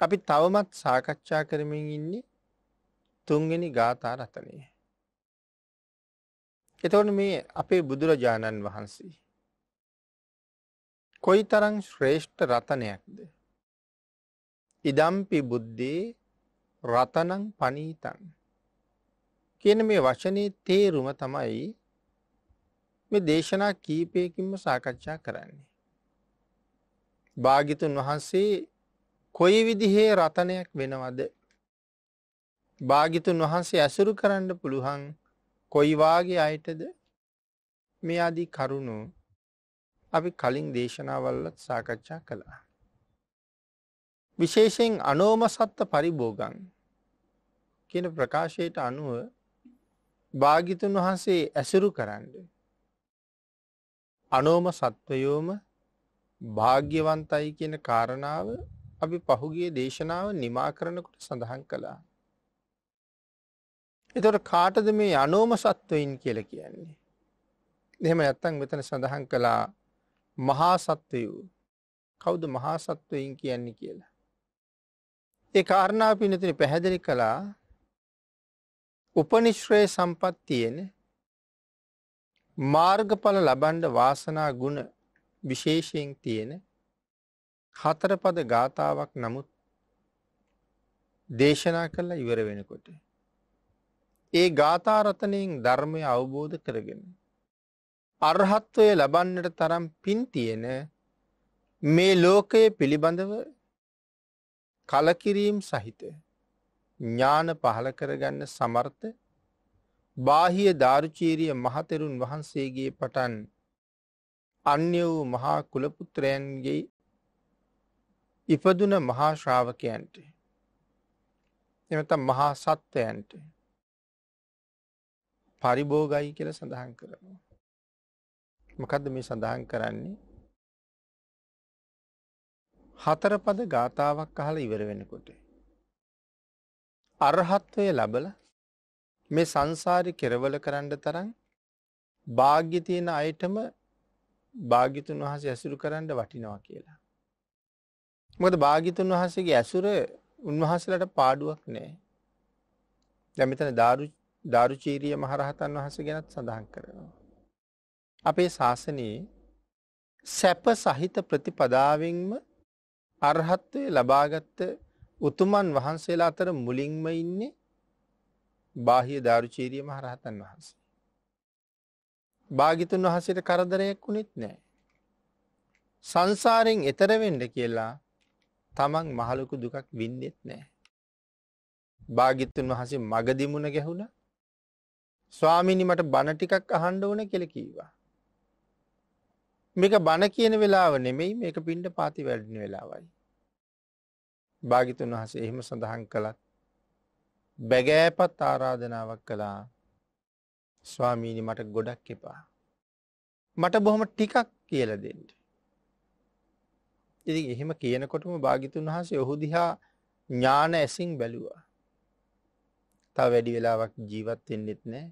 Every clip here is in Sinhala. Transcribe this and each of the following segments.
අපි තවමත් සාකච්ඡා කරමින් ඉන්නේ තුන්ගනි ගාථා රතනය. එතවන මේ අපේ බුදුරජාණන් වහන්සේ. කොයි තරං ශ්‍රේෂ්ඨ රතනයක්ද. ඉදම්පි බුද්ධේ රතනං පනීතන්. කියන මේ වචනයේ තේරුම තමයි මේ දේශනා කීපයකින්ම සාකච්ඡා කරන්නේ. භාගිතුන් වහන්සේ කොයි විදිහේ රතනයක් වෙනවද භාගිතුන් වහන්සේ ඇසුරු කරන්න පුළුවන් කොයිවාගේ අයටද මේ අදී කරුණු අපි කලින් දේශනාවල්ලත් සාකච්ඡා කළා. විශේෂයෙන් අනෝමසත්ත පරිභෝගන් කියන ප්‍රකාශයට අනුව භාගිතුන් වහන්සේ ඇසුරු කරන්න. අනෝම සත්වයෝම භාග්‍යවන්තයි කියන කාරණාව අපි පහුගිය දේශනාව නිමා කරනකොට සඳහන් කළා. එතොට කාටද මේ අනෝම සත්වයින් කියල කියන්නේ. දෙහෙම ඇත්තන් මෙතන සඳහන් කළා මහා සත්වයූ කෞුද මහා සත්වයින් කියන්නේ කියලා. ඒ කාරණාව පිනතින පැහැදිලි කළා උපනිශ්‍රය සම්පත්තියෙන මාර්ගඵල ලබන්ඩ වාසනා ගුණ විශේෂයෙන් තියෙන හතරපද ගාථාවක් නමුත් දේශනා කළා ඉවර වෙනකොට ඒ ගාථාරතනයෙන් ධර්මය අවබෝධ කරගෙන අරහත්වය ලබන්නට තරම් පින් තියෙන මේ ලෝකය පිළිබඳව කලකිරීම් සහිත ඥාන පහල කරගන්න සමර්ථ බාහිය ධාරුචීරිය මහතෙරුන් වහන්සේගේ පටන් අන්‍ය වූ මහා කුලපුත්‍රයන්ගේ ඉපදුන මහා ශ්‍රාවකයන්ට එමත මහා සත්වයන්ට පරිබෝගයි කියල සඳහන් කරනවා. මකදද මේ සඳහන් කරන්නේ හතරපද ගාථාවක් අහල ඉවර වෙනකොට. අරහත්වය ලබල මේ සංසාරි කෙරවල කරන්න තරන් භාග්‍යතියෙන අයටම භාගිතුන් වහස ඇසුරු කරන්න වටිනවා කියලා. මොකද භාගිතුන් වහන්සේගේ ඇසුර උන්වහන්සේලාට පාඩුවක් නෑ. දැන් මෙතන දාරුචීරිය මහරහතන් වහන්සේ ගැනත් සඳහන් කරනවා. අපේ ශාසනයේ සැප සහිත ප්‍රතිපදාවෙන්ම අරහත්වය ලබාගත්ත උතුමන් වහන්සේලා අතර මුලින්ම ඉන්නේ බාහිය දාරුචීරිය මහරහතන් වහන්සේ. භාගිතුන් වහසට කරදරයක් වුණෙත් නෑ. සංසාරෙන් එතරවෙන්ඩ කියලා තමන් මහලොකු දුකක් වින්නෙත් නෑ. භාගිත්තුන් වහසේ මගදිමුණ ගැහුණ ස්වාමිනි මට බණටිකක් අහන්ඩ ඕන කෙළ කීවා. මේක බණ කියන වෙලාව නෙමෙයි මේක පින්ඩ පාති වැඩින වෙලාවයි. භාගිතුන් වහසේ එහෙම සඳහන් කළත් බැගෑපත් ආරාධනාවක් කළා ස්වාමීනි මට ගොඩක් එපා. මට බොහොම ටිකක් කියල දෙෙන්ට. ඉතින් එහෙම කියනකොටම භාගිතුන් වහන්සේ ඔහු දිහා ඥාන ඇසින් බැලුවා. තව වැඩි වෙලාවක් ජීවත් වෙන්නෙත් නෑ.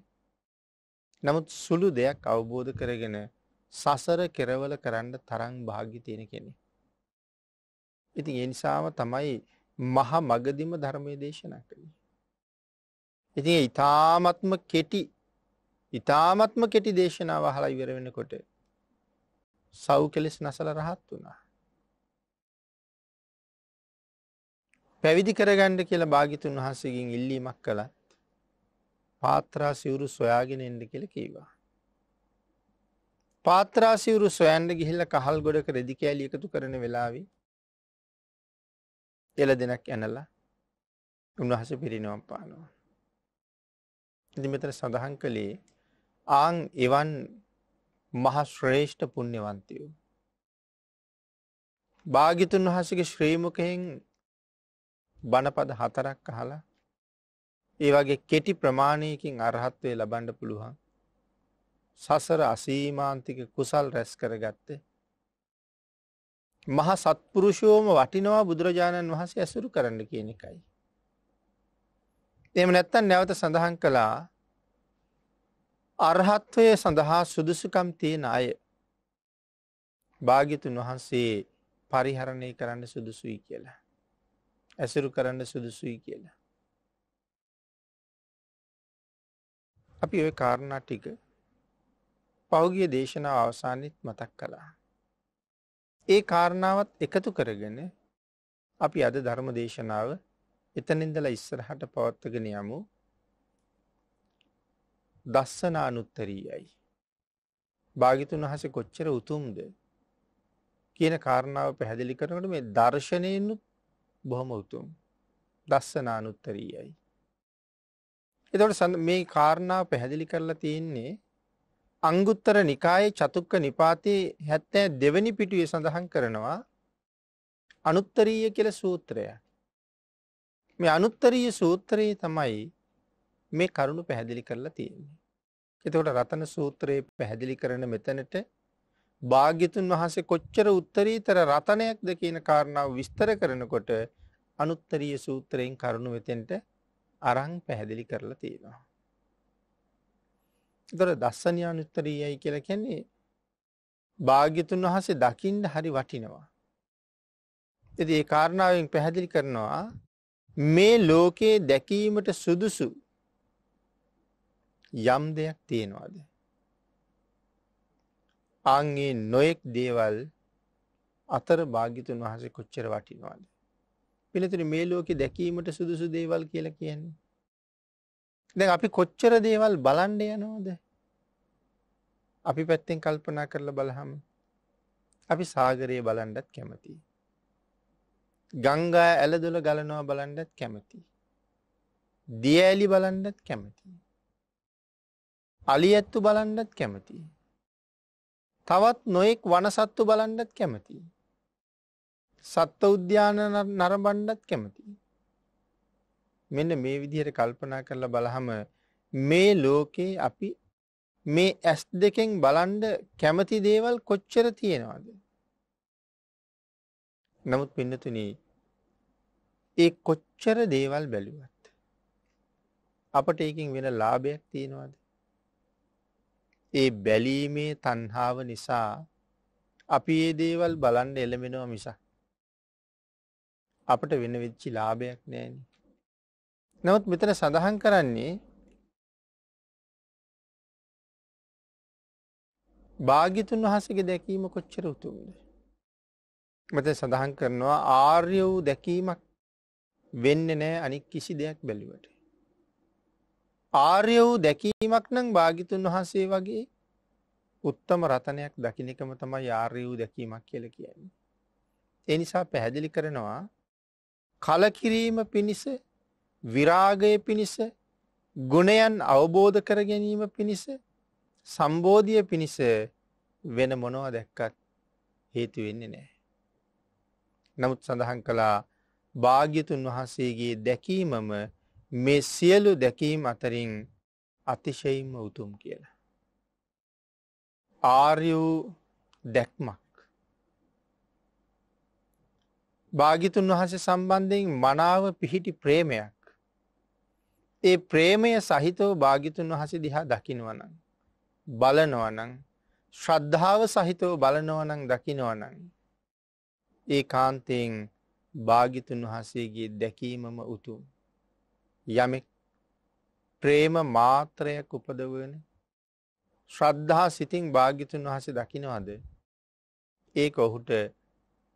නමුත් සුළු දෙයක් අවබෝධ කරගෙන සසර කෙරවල කරන්න තරම් භාග්‍ය තියෙන කෙනෙක්. ඉතින් ඒ නිසාම තමයි මහා මගදිම ධර්මයේ දේශනා කළේ. ඉතින් ඊ타ත්ම කෙටි ඊ타ත්ම කෙටි දේශනාව අහලා ඉවර වෙනකොට සව් කෙලස් නැසලා රහත් වුණා. පැවිදි කරගණ්ඩ කියලා භාගිතුන් වහසකින් ඉල්ලීමක් කළත් පාත්‍රා සිවුරු සොයාගෙන එන්ඩ කියල කීවා. පාත්‍රා සිවුරු සොයන්ඩ ගිහිල්ල කහල් ගොඩක රෙදිකෑලි එකතු කරන වෙලාවී එල දෙනක් ඇනලා උන්වහස පිරිනවම් පානවා. ඉදිමතර සඳහන් කළේ ආං එවන් මහශ්‍රේෂ්ඨ පුුණ්‍යවන්තියෝ. භාගිතුන් වහසගේ ශ්‍රීමකයෙන් බණපද හතරක් අහලා ඒ වගේ කෙටි ප්‍රමාණයකින් අරහත්වය ලබන්ඩ පුළුවන්. සසර අසීමාන්තික කුසල් රැස් කරගත්තේ. මහ සත්පුරුෂෝම වටිනවා බුදුරජාණන් වහසේ ඇසුරු කරන්න කියන එකයි. එම නැත්තන් නැවත සඳහන් කළා අරහත්වය සඳහා සුදුසුකම් තියෙන අය භාගිතුන් වහන්සේ පරිහරණය කරන්න සුදුසුයි කියලා. ඇසුරු කරන්න සුදුසුයි කියලා. අපි ඔය කාරණා ටික පෞගිය දේශනා අවසානත් මතක් කළා. ඒ කාරණාවත් එකතු කරගෙන අපි අද ධර්ම දේශනාව එතනින්දල ඉස්සරහට පවත්වගෙන යමු දස්සන අනුත්තරීයයි. භාගිතුන් වහස කොච්චර උතුම්ද කියන කාරණාව පැහැදිලි කරනට මේ දර්ශනයෙන්ුත් බොහොම උතුම් දස්සනානුත්තරීයයි. එතවට මේ කාරණාව පැහැදිලි කරලා තියෙන්නේ අංගුත්තර නිකායේ චතුක්ක නිපාතයේ හැත්තෑ දෙවැනි පිටුවේ සඳහන් කරනවා අනුත්තරීය කියල සූත්‍රය. මේ අනුත්තරීය සූත්‍රයේ තමයි මේ කරුණු පැහැදිලි කරලා තියෙන්නේ. එතකොට රතන සූත්‍රයේ පැහැදිලි කරන මෙතනට භාග්‍යතුන් වහන්සේ කොච්චර උත්තරීතර රතනයක්ද කියන කාරණාව විස්තර කරනකොට අනුත්තරීය සූත්‍රයෙන් කරුණු වෙතෙන්ට අරං පැහැදිලි කරලා තියෙනවා. දොර දස්සනයානුත්තරීයයි කියලා කියන්නේ භාග්‍යතුන් වහන්සේ දකිින්ට හරි වටිනවා. එති ඒ කාරණාවෙන් පැහැදිලි කරනවා මේ ලෝකයේ දැකීමට සුදුසු යම් දෙයක් තියෙනවාද. ආන්ගේ නොයෙක් දේවල් අතර භාගිතුන් වහසේ කොච්චර වටිනවාද. පිළිතුරි මේ ලෝකෙ දැකීමට සුදුසු දේවල් කියලා කියන්නේ. දැන් අපි කොච්චර දේවල් බලන්ඩ යනෝද. අපි පැත්තෙන් කල්පනා කරලා බලහම් අපි සාගරයේ බලන්ඩත් කැමති. ගංගා ඇලදොල ගලනවා බලන්ඩත් කැමති. දියඇලි බලන්ඩත් කැමති. අලි ඇත්තු බලන්ඩත් කැමතියි. තවත් නොයෙක් වනසත්තු බලන්නත් කැමති. සත්ව උද්‍යාන නරබණ්ඩත් කැමති. මෙන්න මේ විදිහට කල්පනා කරලා බලහම මේ ලෝකේ අපි මේ ඇස් දෙකෙන් බලන්ඩ කැමති දේවල් කොච්චර තියෙනවාද. නමුත් පින්නතුන ඒ කොච්චර දේවල් බැලුවත්. අපට ඒකින් වෙන ලාභයක් තියෙනවාද. ඒ බැලීමේ තන්හාාව නිසා අපි ඒ දේවල් බලන්න එළමෙනවා මිසා. අපට වෙන වෙච්චි ලාභයක් නෑන. නවත් මෙතන සඳහන් කරන්නේ භාගිතුන් වහසගේ දැකීම කොච්චර උතුම්ද. මෙත සඳහන් කරනවා ආර්ය වූ දැකීමක් වෙන්න නෑ අනික් කිසි දෙයක් බැලිවට. ආර්ය වූ දැකීමක් නම් භාගිතුන් වහන්සේ වගේ උත්තම රතනයක් දකිනකම තමයි ආර්ය වූ දැකීමක් කියල කියන්නේ. ඒ නිසා පැහැදිලි කරනවා කලකිරීම පිණිස විරාගය පිණිස ගුණයන් අවබෝධ කර ගැනීම පිණිස සම්බෝධිය පිණිස වෙන මොනවා දැක්කත් හේතු වෙන්නේ නෑ. නමුත් සඳහන් කළා භාග්‍යතුන් වහන්සේගේ දැකීමම මේ සියලු දැකීම් අතරින් අතිශයින්ම උතුම් කියලා. ආර්ය වූ දැක්මක්. භාගිතුන් වහසේ සම්බන්ධයෙන් මනාව පිහිටි ප්‍රේමයක්. ඒ ප්‍රේමය සහිතව භාගිතුන් වහසේ දිහා දකිනවනං. බලනවනං ශ්‍රද්ධාව සහිතව බලනවනං දකිනවනං. ඒ කාන්තයෙන් භාගිතුන් වහසේගේ දැකීමම උතුම්. යමෙක් ප්‍රේම මාත්‍රයක් උපදවන ශ්‍රද්ධා සිතින් භාගිතුන් වහසේ දකිනවද ඒක ඔහුට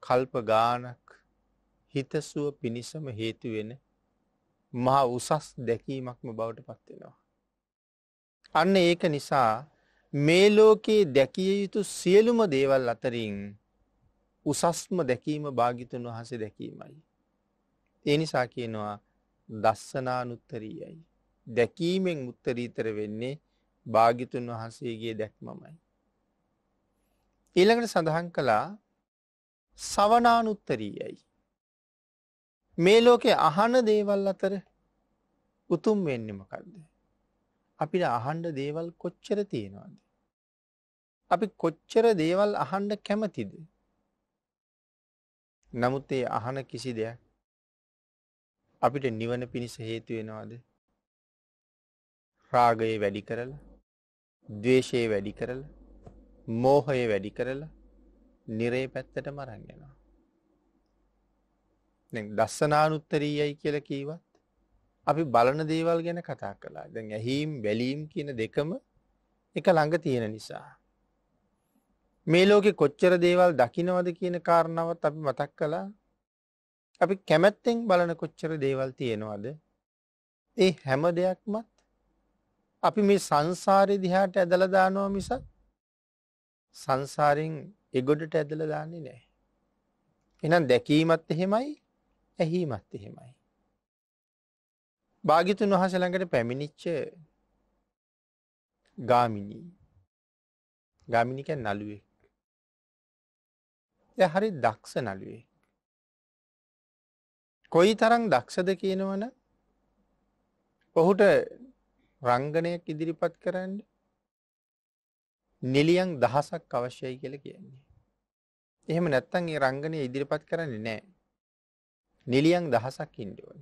කල්ප ගානක් හිතසුව පිණිසම හේතුවෙන මහා උසස් දැකීමක්ම බවට පත්වෙනවා. අන්න ඒක නිසා මේ ලෝකයේ දැකිය යුතු සියලුම දේවල් අතරින් උසස්ම දැකීම භාගිතුන් වහසේ දැකීමයි. ඒ නිසා කියනවා දස්සනානුත්තරීයයි. දැකීමෙන් උත්තරීතර වෙන්නේ භාගිතුන් වහන්සේගේ දැක්මමයි. ඊළඟට සඳහන් කළා සවනානුත්තරීයයි. මේ ලෝකෙ අහන දේවල් අතර උතුම් වෙන්නමකක්ද. අපිට අහන්ඩ දේවල් කොච්චර තියෙනවාද. අපි කොච්චර දේවල් අහන්ඩ කැමතිද. නමුත් ඒ අහන කිසි දෙයක් අපිට නිවන පිණිස හේතු වෙනවද? රාගය වැඩි කරලා, ద్వේෂය වැඩි කරලා, මෝහය වැඩි කරලා, නිරේ පැත්තටම අරන් යනවා. දැන් දස්සනානුත්තරීයයි කියලා කීවත් අපි බලන දේවල් ගැන කතා කළා. දැන් ඇහිම්, බැලීම් කියන දෙකම එක ළඟ තියෙන නිසා. මේ ලෝකේ කොච්චර දේවල් දකින්නවද කියන කාරණාවත් අපි මතක් කළා. අපි කැමැත්තෙන් බලන කොච්චර දේවල් තියෙනවද ඒ හැම දෙයක්මත් අපි මේ සංසාරය දිහාට ඇදල දානවා මිසක් සංසාරෙන් එගොඩට ඇදල දාන්නේ නෑ. එනම් දැකීමත් එහෙමයි ඇහීමත් එහෙමයි. භාගිතුන් වහස ළඟට පැමිණිච්ච ගාමිණී ගාමිණික නළුවෙක්. හරි දක්ෂ නළුවේ කොයි තරම් දක්ෂද කියනවන ඔහුට රංගනයක් ඉදිරිපත් කරන්න නිලියන් දහසක් අවශ්‍යයි කියල කියන්නේ. එහෙම නැත්තන් ඒ රංගනය ඉදිරිපත් කරන්නේ නෑ. නිලියන් දහසක් ඉන්ඩෝන.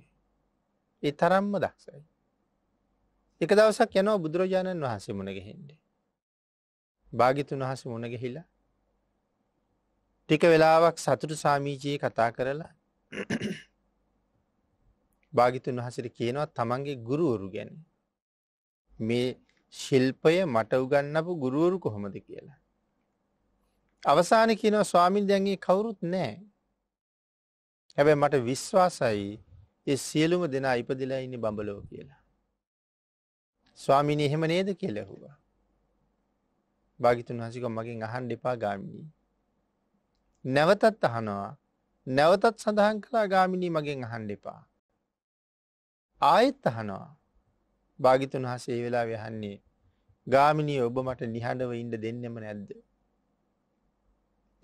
ඒ තරම්ම දක්සයි. එක දවසක් යනවා බුදුරජාණන් වහන්සේ මුණගහෙන්ඩ. භාගිතුන් වහස මුණගහිලා ටික වෙලාවක් සතුටු සාමීජයේ කතා කරලා භාගිතුන් වහසට කියනවා තමන්ගේ ගුරුවරු ගැන. මේ ශිල්පය මට උගන්නපු ගුරුවරු කොහොමද කියලා. අවසාන කියනවා ස්වාමින් දැන්ගේ කවුරුත් නෑ. හැබැ මට විශ්වාසයි ඒ සියලුම දෙනා ඉපදිලා ඉන්න බඹලෝ කියලා. ස්වාමිනි එහෙම නේද කියලැහුවා. භාගිතුන් හසික මගින් අහන් දෙපා ගාමිණී. නැවතත් අහනවා නැවතත් සඳහන් කලා ගාමිණී මගෙන් අහන් දෙපා. ආයෙත් අහනවා. භාගිතුන් වහන්සේ ඒ වෙලාවේ අහන්නේ ගාමිණී ඔබ මට නිහඬව ඉන්න දෙන්නෙම නැද්ද?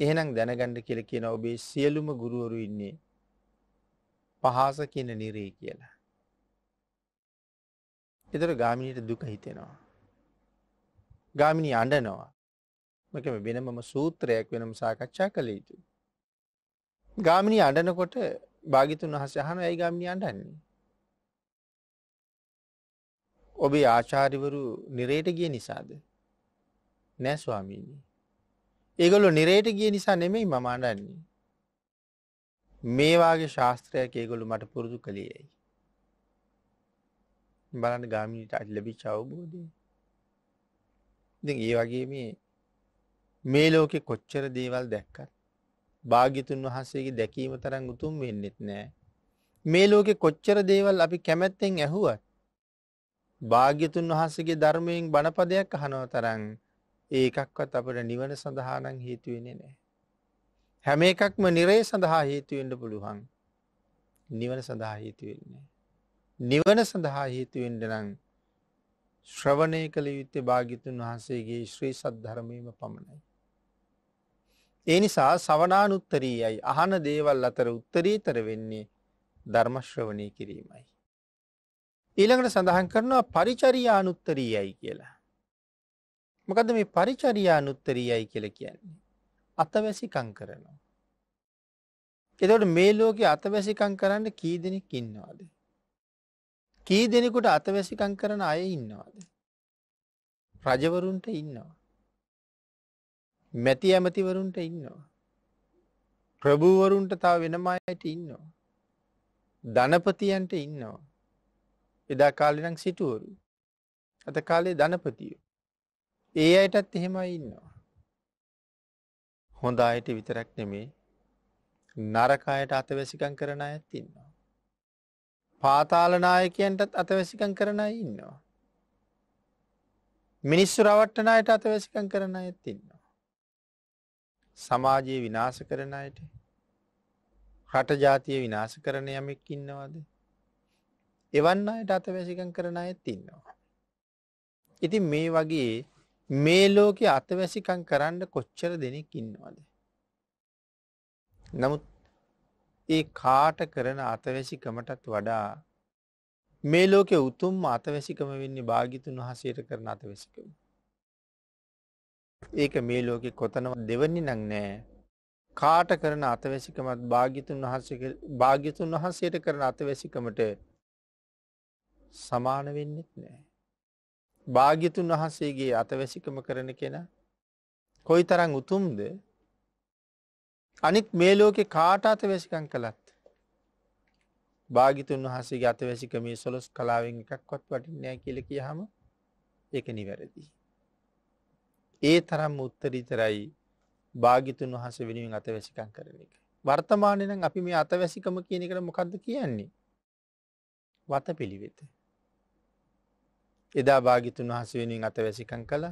එහෙනම් දැනගන්න කියලා කියන ඔබේ සියලුම ගුරුවරු ඉන්නේ පහස කියන නිරේ කියලා. ඒතර ගාමිණීට දුක හිතෙනවා. ගාමිණී අඬනවා. මකම වෙනමම සූත්‍රයක් වෙනම සාකච්ඡා කළ යුතුයි. ගාමිණී අඬනකොට භාගිතුන් වහන්සේ අහන ඇයි ගාමිණී අඬන්නේ? ඔබේ ආචාරිවරු නිරේට ගිය නිසාද නෑ ස්වාමීණී. ඒගොලො නිරේට ගිය නිසා නෙමෙයි මමාඩන්නේ. මේවාගේ ශාස්ත්‍රයක් ඒගොලු මට පුරුදු කළේයි. බලන්න ගාමිනිට අට ලැබි චවබෝධය. ඉති ඒ වගේ මේ මේ ලෝකෙ කොච්චර දේවල් දැක්කත් භාගිතුන් වහන්සේගේ දැකීම තරම් උතුම් වෙන්නෙත් නෑ. මේ ලෝකෙ කොච්චර දේවල් අපි කැමැත්තෙන් ඇහුවත් භාග්‍යතුන් වහන්සගේ ධර්මයෙන් බණපදයක් අහනව තරන් ඒකක්වත් අපට නිවන සඳහානං හේතුවෙන නෑ. හැම එකක්ම නිරේ සඳහා හේතුවෙන්ට පුළුවන් නිවන සඳහා හේතුවෙන්නේ. නිවන සඳහා හේතුවෙන්ට නං ශ්‍රවණය කළ යුත්තේ භාගිතුන් වහන්සේගේ ශ්‍රී සද්ධරමීම පමණයි. ඒ නිසා සවනානුත්තරීයයි අහන දේවල් අතර උත්තරීතර වෙන්නේ ධර්මශ්‍රවණය කිරීමයි. ඊළඟට සඳහන් කරනවා පරිචරියානුත්තරීයයි කියලා. මොකද මේ පරිචරියානුත්තරීයයි කියල කියන්නේ. අතවැසිකං කරනවා. එතවට මේ ලෝකෙ අතවැසිකං කරන්න කී දෙනෙක් ඉන්නවාද. කී දෙනෙකුට අතවැසිකං කරන අය ඉන්නවාද. රජවරුන්ට ඉන්නවා. මැති ඇමතිවරුන්ට ඉන්නවා. ප්‍රභූවරුන්ට තව වෙනම අයට ඉන්නවා. ධනපතියන්ට ඉන්නවා. එදා කාලෙනම් සිටුවරු. අත කාලේ ධනපතියෝ. ඒ අයටත් එහෙමයි ඉන්නවා. හොඳ අයට විතරක් නෙමේ නරකායට අතවැසිකන් කරන අයත් ඉන්නවා. පාතාලනායකයන්ටත් අතවැසිකන් කරන අය ඉන්නවා. මිනිස්සු රවට්ටනයට අතවැසිකන් කරන අයත් ඉන්නවා. සමාජයේ විනාශ කරන අයට රටජාතිය විනාශ කරන යමෙක් ඉන්නවද. එවන් අයට අතවැසිකම් කරන අයත් ඉන්නවා. ඉතින් මේ වගේ මේ ලෝකෙ අතවැසිකම් කරන්න කොච්චර දෙනෙක් ඉන්නවාද. නමුත් ඒ කාට කරන අතවැසිකමටත් වඩා මේ ලෝකෙ උතුම් අතවැසිකම වෙන්නේ භාගිතුන් වහසයට කරන අතවැසිකම. ඒක මේ ලෝකෙ කොතනව දෙවනි නං නෑ කාට කරන අතවැසිකමත් භාගිතුන් වහස භාගිතුන් වහන්සේට කරන අතවැසිකමට සමාන වෙන්නෙත් නෑ. භාග්‍යතුන් වහන්සේගේ අතවැසිකම කරන කෙන කොයි තරං උතුම්ද අනිත් මේ ලෝකෙ කාට අතවැසිකං කළත් භාගිතුන් වහසේගේ අතවැසිකමේ සොලොස් කලාවෙන් එකක්වත් වටින්නෑ කියලකිය හම එක නිවැරදි. ඒ තරම් උත්තරීතරයි භාගිතුන් වහස වෙනුවෙන් අතවැසිකං කරන එක. වර්තමානයනම් අපි මේ අතවැසිකම කියන කර මොකක්ද කියන්නේ. වත පිළිවෙත. එදා භාගිතුන් වහස වෙනින් අතවැසිකන් කළ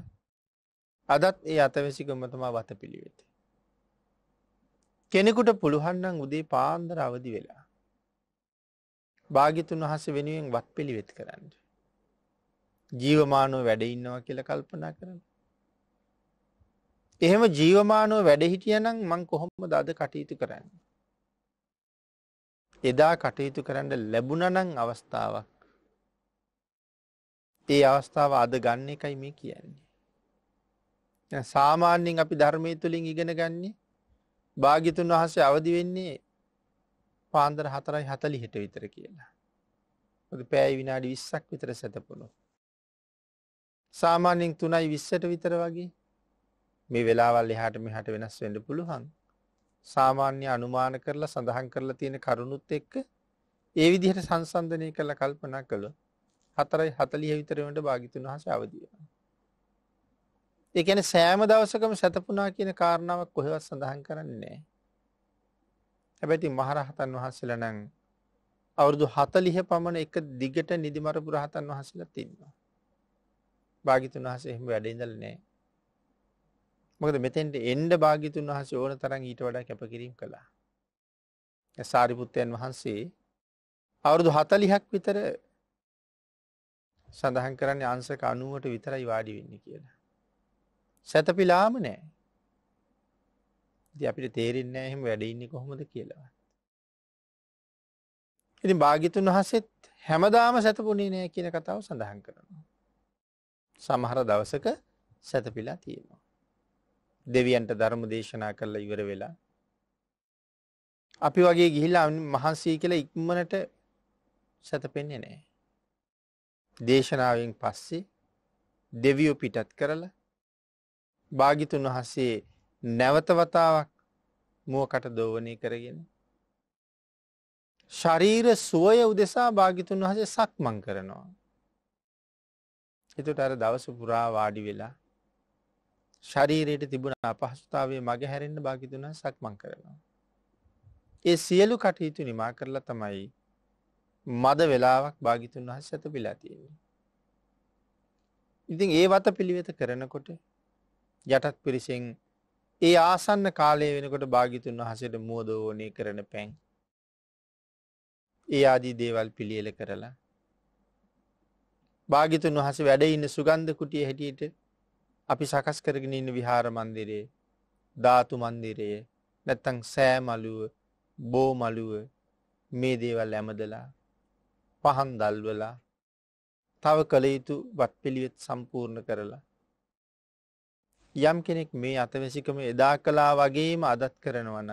අදත් ඒ අතවැසිකම තමා වත පිළිවෙත. කෙනෙකුට පුළුහන්නන් උදේ පාන්දර අවදි වෙලා. භාගිතුන් වහස වෙනුවෙන් වත් පිළිවෙත් කරන්න. ජීවමානුව වැඩඉන්නවා කියල කල්පනා කරන. එහෙම ජීවමානුව වැඩහිටියනම් මං කොහොම දද කටයුතු කරන්න. එදා කටයුතු කරන්න ලැබුණනං අවස්ථාවක් ඒ අවස්ථාව අද ගන්න එකයි මේ කියන්නේ. සාමාන්‍යෙන් අපි ධර්මය තුළින් ඉගෙන ගන්නේ භාගිතුන් වහසේ අවදි වෙන්නේ පාන්දර හතරයි හතලි හිට විතර කියලා. පැයි විනාඩි විස්සක් විතර සැතපුුණු. සාමාන්‍යෙන් තුනයි විස්සට විතර වගේ මේ වෙලාවල් එහාට මෙහට වෙනස් වෙන්ඩ පුළුවන් සාමාන්‍ය අනුමාන කරලා සඳහන් කරලා තියෙන කරුණුත් එක්ක ඒ විදිහට සංසන්ධනය කරලා කල්පනා කළොත් හතරයි හතලිය විතරමට භාගිතුන් වහස අවදිය. එකන සෑම දවසකම සැතපුනා කියන කාරණාවක් කොහෙවත් සඳහන් කරන්නේ. හැබැති මහරහතන් වහන්සලනං අවුරුදු හතලිහ පමණ එක දිගට නිදිමරපු රහතන් වහසල තින්නවා. භාගිතුන් වහස එහෙම වැඩඉඳල නෑ. මොකද මෙතෙන්ට එන්ඩ භාගිතුන් වහස ඕන තරන් ඊට වඩා කැපකිරීම් කළා. සාරිපුත්තයන් වහන්සේ අවුරුදු හතලිහක් විතර සඳහන් කරන්නේ අංසක අනුවට විතරයි වාඩි වෙන්න කියලා. සැතපිලාම නෑ. ඉතින් අපිට තේරෙන්නේ එහෙම වැඩ ඉන්නේ කොහොමද කියලා. ඉතින් භාග්‍යතුන් වහන්සේත් හැමදාම සැතපුණේ නෑ කියන කතාව සඳහන් කරනවා. සමහර දවසක සැතපිලා තියෙනවා. දෙවියන්ට ධර්ම දේශනා කරලා ඉවර වෙලා අපි වගේ ගිහිලා මහන්සී කියලා ඉක්මනට සැතපෙන්නේ නෑ. දේශනාවෙන් පස්සේ දෙවියෝ පිටත් කරල භාගිතුන් වහන්සේ නැවතවතාවක් මුවකට දෝවනය කරගෙන. ශරීර සුවය උදෙසා භාගිතුන් වහසේ සක්මං කරනවා. එතුට අර දවස පුරා වාඩි වෙලා ශරීරයට තිබුණ අපහසුතාවේ මග හැරෙන්න්න භාගිතුන සක්මං කරනවා. ඒ සියලු කටයුතු නිමා කරලා තමයි මද වෙලාවක් භාගිතුන් වහස සැතපිලා තියෙන්නේ. ඉතින් ඒ වත පිළිවෙත කරනකොට යටත් පිරිසෙන් ඒ ආසන්න කාලය වෙනකොට භාගිතුන් වහසට මුවදෝනය කරන පැන්. ඒ ආදී දේවල් පිළියල කරලා. භාගිතුන් වහස වැඩඉන්න සුගන්ධ කුටිය හැටියට අපි සකස් කරගෙන ඉන්න විහාර මන්දිරයේ ධාතු මන්දිරයේ නැත්තං සෑමලුව බෝමලුව මේ දේවල් ඇමදලා පහන් දල්වලා තව කළ යුතු වත් පිළිවෙත් සම්පූර්ණ කරලා. යම් කෙනෙක් මේ අතවැසිකම එදා කලා වගේම අදත් කරනවනං.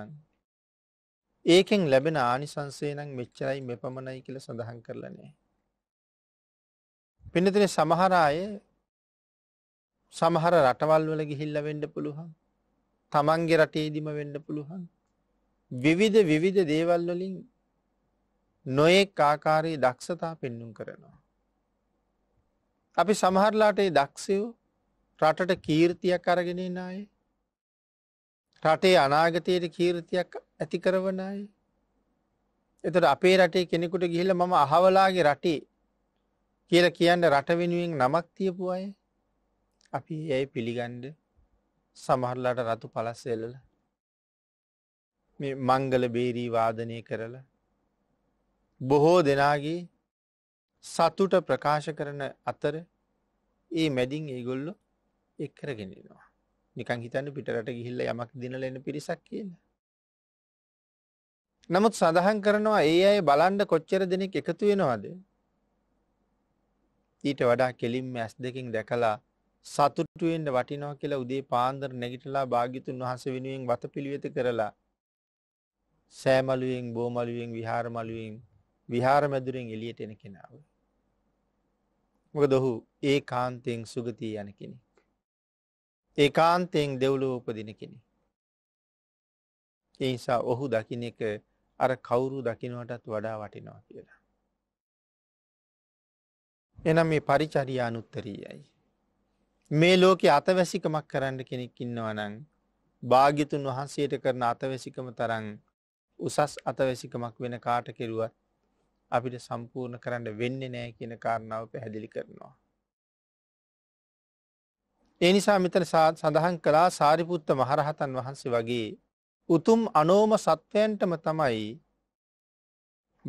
ඒකෙන් ලැබෙන ආනිසංසේනං මෙච්චරයි මෙ පමණයි කියල සඳහන් කරලනේ. පිනතින සමහරාය සමහර රටවල් වල ගිහිල්ල වෙන්ඩ පුළුවන් තමන්ගේ රටේදිම වෙන්ඩ පුළුවන් විවිධ විවිධ දේවල් වලින් නොයෙක් ආකාරයේ දක්ෂතා පෙන්නුම් කරනවා. අපි සමහරලාට ඒ දක්ෂයෝ රටට කීර්තියක් අරගෙන එන අය. රටේ අනාගතයේ කීර්තියක් ඇති කරවන අය. එතකොට අපේ රටේ කෙනෙකුට ගිහිල්ලා මම අහවලාගේ රටේ කියලා කියන්න රට වෙනුවෙන් නමක් තියපු අය. අපි ඒ පිළිගන්න සමහරලාට රතු පළස් එල්ලලා මේ මංගල බේරී වාදනය කරලා බොහෝ දෙනාගේ සතුට ප්‍රකාශ කරන අතර ඒ මැදින් ඒගොල්ලො එක් කරගෙනවා. නිකං හිතන්න පිටරට ගිහිල්ල යමක් දිනල එන පිරිසක් කියන්න. නමුත් සඳහන් කරනවා ඒ අය බලන්ඩ කොච්චර දෙනෙක් එකතු වෙනවාද. ඊට වඩා කෙලින් ඇස් දෙකින් දැකලා සතුටුවෙන්ට වටිනෝ කියලා උදේ පාන්දර නැගිටලා භාගිතුන් වහස වෙනුවෙන් වත පිළිවෙත කරලා සෑමලුවෙන් බෝමලුවෙන් විහාරමලුවෙන් විහාර මැදුරෙන් එලියට එන කෙනාව. මොකද ඔහු ඒ කාන්තයෙන් සුගතිය යන කෙනෙක්. ඒ කාන්තයෙන් දෙව්ලෝ උපදින කෙනෙක්. ඒ නිසා ඔහු දකින එක අර කවුරු දකිනවටත් වඩා වටිනවා කියලා. එනම් මේ පරිචරියානුත්තරීයයි. මේ ලෝකෙ අතවැසිකමක් කරන්න කෙනෙක් ඉන්නවනං භාගිතුන් වහන්සේට කරන අතවැසිකම තරන් උසස් අතවැසිකමක් වෙන කාට කෙරුවත් අපිට සම්පූර්ණ කරන්න වෙන්නේ නෑ කියන කාරණාව පැහැදිලි කරනවා. ඒ නිසා මෙතන සඳහන් කළා සාරිපුත්ත මහරහතන් වහන්සේ වගේ උතුම් අනෝම සත්වයන්ටම තමයි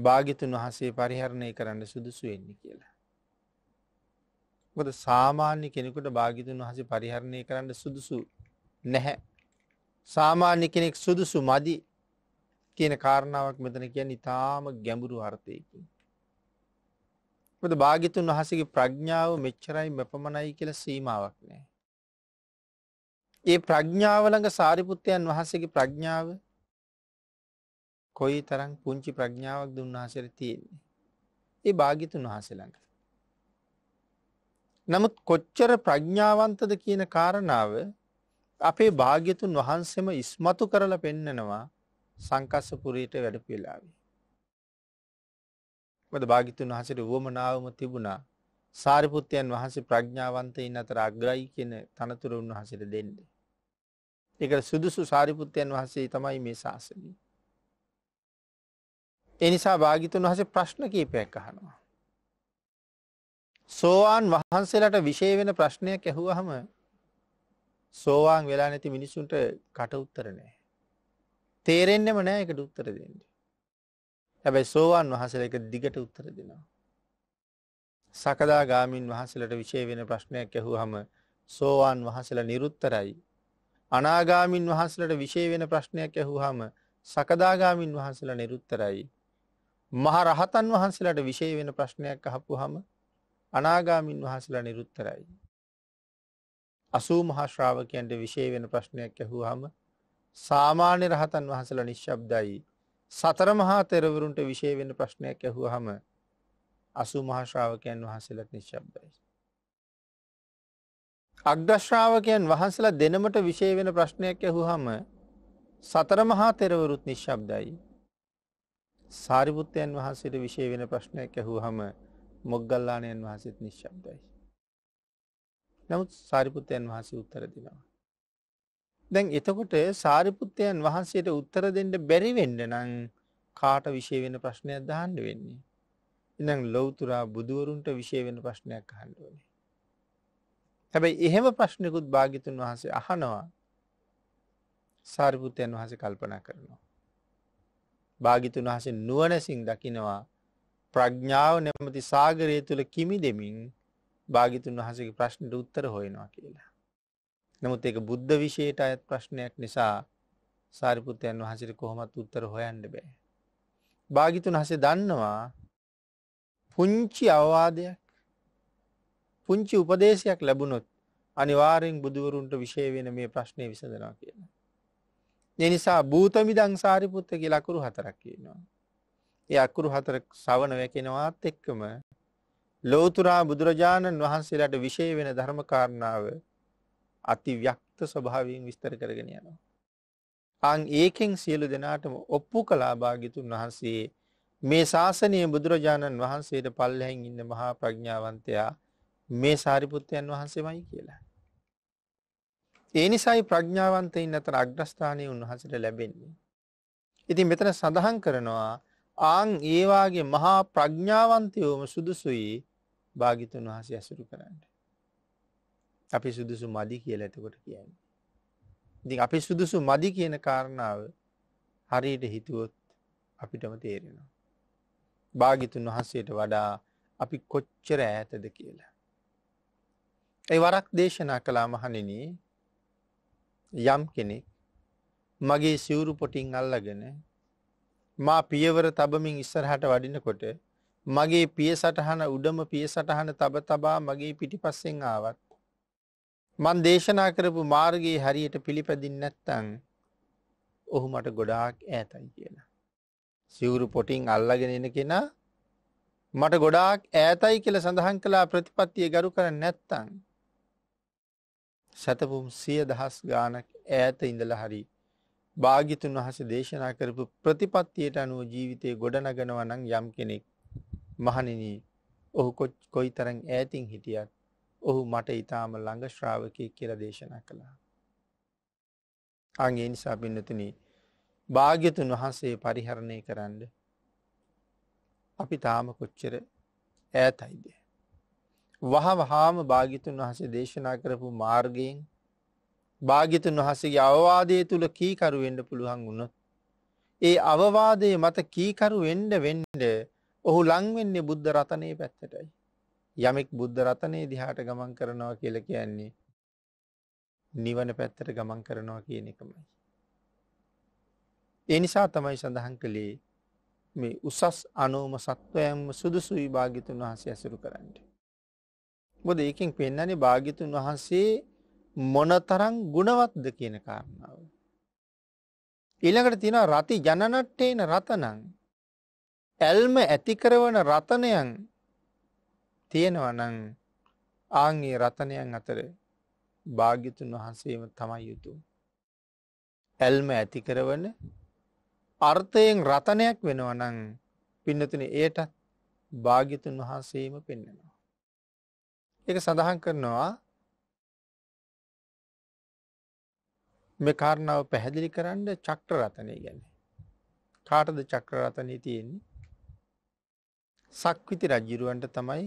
භාගිතුන් වහන්සේ පරිහරණය කරන්න සුදුසු වෙන්නේ කියලා. ගොද සාමාන්‍ය කෙනෙකුට භාගිතුන් වහසේ පරිහරණය කරන්න සුදුසු නැහැ. සාමාන්‍ය කෙනෙක් සුදුසු මදි කියන කාරණාවක් මෙතන කියන්න ඉතාම ගැඹුරු අර්ථයකින්. මොකද භාග්‍යතුන් වහන්සේගේ ප්‍රඥාව මෙච්චරයි මෙපමණයි කියලා සීමාවක් නැහැ. ඒ ප්‍රඥාව ළඟ සාරිපුත්තයන් වහන්සේගේ ප්‍රඥාව කොයිතරම් පුංචි ප්‍රඥාවක්ද උන්වහන්සේට තියෙන්නේ. ඒ භාග්‍යතුන් වහන්සේ ළඟ. නමුත් කොච්චර ප්‍රඥාවන්තද කියන කාරණාව අපේ භාග්‍යතුන් වහන්සේම ඉස්මතු කරලා පෙන්නනවා සංකස්සපුරයට වැඩපු වෙලාවේ. මොකද භාග්‍යතුන් වහන්සේට වුවමනාවම තිබුණා සාරිපුත්තයන් වහන්සේ ප්‍රඥාවන්තයින් අතර අග්‍රයි කියන තනතුර උන්වහන්සේට දෙන්න. ඒකට සුදුසු සාරිපුත්තයන් වහන්සේ තමයි මේ ශාසනය. ඒ නිසා භාග්‍යතුන් වහන්සේ ප්‍රශ්න කීපයක් අහනවා. සෝවාන් වහන්සේලාට විශේෂ වෙන ප්‍රශ්නයක් ඇහුවහම සෝවාන් වෙලා නැති මිනිසුන්ට කට උත්තර නෑ. තේරෙන්නෙම නෑ එකට උත්තර දෙන්න. හැබැයි සෝවාන් වහසල එක දිගට උත්තර දෙනවා. සකදා ගාමින් වහසලට විශේ වෙන ප්‍රශ්නයක් ඇහුහම සෝවාන් වහසල නිරුත්තරයි. අනාගාමින් වහසලට විශේ වෙන ප්‍රශ්නයක් ඇහුහම සකදාගාමින් වහන්සල නිරුත්තරයි. මහරහතන් වහන්සලට විශේ වෙන ප්‍රශ්නයක් අහපු හම අනාගාමින් වහසල නිරුත්තරයි. අසූ මහාශ්‍රාවකයන්ට විශේ වෙන ප්‍රශ්නයක් ඇහුහම සාමාන්‍ය රහතන් වහසල නිශ්ශබ්දයි සතර මහා තෙරවරුන්ට විශේ වෙන ප්‍රශ්නයක් ඇහුව හම අසු මහාශ්‍රාවකයන් වහන්සලත් නිශ්ශබ්දයි. අග්දශ්‍රාවකයන් වහන්සලා දෙනමට විශේ වෙන ප්‍රශ්නයක් ඇහු හම සතර මහා තෙරවරුත් නිශ්ශබ්දයි. සාරිපුත්තයන් වහන්සට විශේ වෙන ප්‍රශ්නයක් ඇහු හම මොග්ගල්ලානයන් වහන්සත් නිශ්ශබ්දයි. නමුත් සාරිපුත්තයන් වහන්සේ උත්තර දිනවා. දැන් එතකොට සාරිපුත්තයන් වහන්සේට උත්තර දෙෙන්ට බැරි වෙන්න නං කාට විශය වෙන ප්‍රශ්නයක් දහන්ඩ වෙන්නේ. එනම් ලොවතුරා බුදුවරුන්ට විශය වෙන ප්‍රශ්නයක් හන්ඩුවනේ. හැබැයි එහෙම ප්‍රශ්නකුත් භාගිතුන් වහන්සේ අහනවා සාරිපුත්තයන් වහස කල්පනා කරනවා. භාගිතුන් වහසේ නුවනැසින් දකිනවා ප්‍රඥාව නැමති සාගරය තුළ කිමි දෙමින් භාගිතුන් වහසගේ ප්‍රශ්නට උත්තර හොයනවා කියලා. නමුත් ඒක බුද්ධ විෂයට අයත් ප්‍රශ්නයක් නිසා සාරිපුත්තයන් වහසිට කොහොමත් උත්තර හොයන්න බෑ. භාගිතුන් හසේ දන්නවා පුංචි අවවාදයක් පුංචි උපදේශයක් ලැබුණොත් අනිවාරෙන් බුදුවරුන්ට විෂය වෙන මේ ප්‍රශ්නය විසඳනා කියන. එනිසා භූතමිදං සාරිපුත්තගේ ලකුරු හතරක් කියනවා. ඒ අකුරු හතර සවන වැකෙනවාත් එක්කම ලෝතුරා බුදුරජාණන් වහන්සේලාට විෂය වෙන ධර්මකාරණාව අතිව්‍යක්ත ස්වභාවයෙන් විස්තර කරගෙන යනවා. අන් ඒකෙන් සියලු දෙනාටම ඔප්පු කලා භාගිතුන් වහන්සේ මේ ශාසනය බුදුරජාණන් වහන්සේට පල්ලැහැන් ඉන්න මහා ප්‍රඥාවන්තයා මේ සාරිපුත්තයන් වහන්සේමයි කියලා. ඒ නිසයි ප්‍රඥාවන්තයින් අතර අග්‍රස්ථානය උන්වහසට ලැබෙන්නේ. ඉතින් මෙතන සඳහන් කරනවා ආං ඒවාගේ මහා ප්‍රඥාවන්තයෝම සුදුසුයි භාගිතුන් වහස ඇසුරු කරන්න. අපි සුදුසු මදි කියලා එතකොට කියන්නේ. ඉතින් අපි සුදුසු මදි කියන කාරණාව හරියට හිතුවොත් අපිටම තේරෙනවා. භාගිතුන් වහන්සේට වඩා අපි කොච්චර ඈතද කියලා. ඒ වරක් දේශනා කළා මහණෙනි යම් කෙනෙක් මගේ සිවුරු පොටින් අල්ලගෙන මා පියවර තබමින් ඉස්සරහට වඩිනකොට මගේ පිය සටහන උඩම පිය සටහන තබ තබා මගේ පිටිපස්සෙන් ආවත් මන් දේශනා කරපු මාර්ගයේ හරියට පිළිපැදින් නැත්තං ඔහු මට ගොඩාක් ඈතයි කියලා. සිවුරු පොටින් අල්ලගෙන එන කෙනා මට ගොඩාක් ඈතයි කියල සඳහන් කලා ප්‍රතිපත්තිය ගරු කර නැත්තං. සැතපුම් සිය දහස් ගානක් ඈත ඉඳල හරි භාගිතුන් වහස දේශනා කරපු ප්‍රතිපත්තියට අනුව ජීවිතය ගොඩනගනවනං යම් කෙනෙක් මහනිනී ඔහු කොයි තරන් ඈතින් හිටියත් ඔහු මට ඊටාම ළඟ ශ්‍රාවකයෙක් කියලා දේශනා කළා. අන් ඒ නිසා පින්නතුනි භාග්‍යතුන් වහන්සේ පරිහරණය කරන්න අපි තාම කොච්චර ඈතයිද. වහ වහාම භාගිතුන් වහසේ දේශනා කරපු මාර්ගයෙන් භාගිතුන් වහසගේ අවවාදය තුළ කීකරුවෙන්ඩ පුළුවන් වුණොත්. ඒ අවවාදය මත කීකරු වෙන්ඩ වෙන්ඩ ඔහු ලංවෙන්නේ බුද්ධ රතනය පැත්තටයි. යමෙක් බුද්ධ රතනේ දිහාට ගමන් කරනවා කියලා කියන්නේ නිවන පැත්තට ගමන් කරනවා කියන එකමයි. ඒ නිසා තමයි සඳහන් කළේ මේ උසස් අනෝම සත්වයන්ම සුදුසුයි භාගිතුන් වහන්සේ ඇසුරු කරන්න. බොද ඒකින් පෙන්නන්නේ භාගිතුන් වහන්සේ මොනතරං ගුණවත්ද කියන කාරණාව. ඊළඟට තියෙන රති ජනනට්ටේන රතනං ඇල්ම ඇතිකරවන රතනයන් තියෙනවා නම් ආන්ගේ රතනයන් අතර භාග්‍යතුන් වහන්සේම තමයි යුතු. ඇල්ම ඇති කරවන අර්ථයෙන් රතනයක් වෙනවා නම් පින්නතුන ඒටත් භාග්‍යතුන් වහන්සේම පෙන්නෙනවා. එක සඳහන් කරනවා මේ කාරණාව පැහැදිලි කරන්න චක්‍ර රතනය ගැන. කාටද චක්‍ර රතනය තියෙන්නේ සක්විති රජ්ජිරුවන්ට තමයි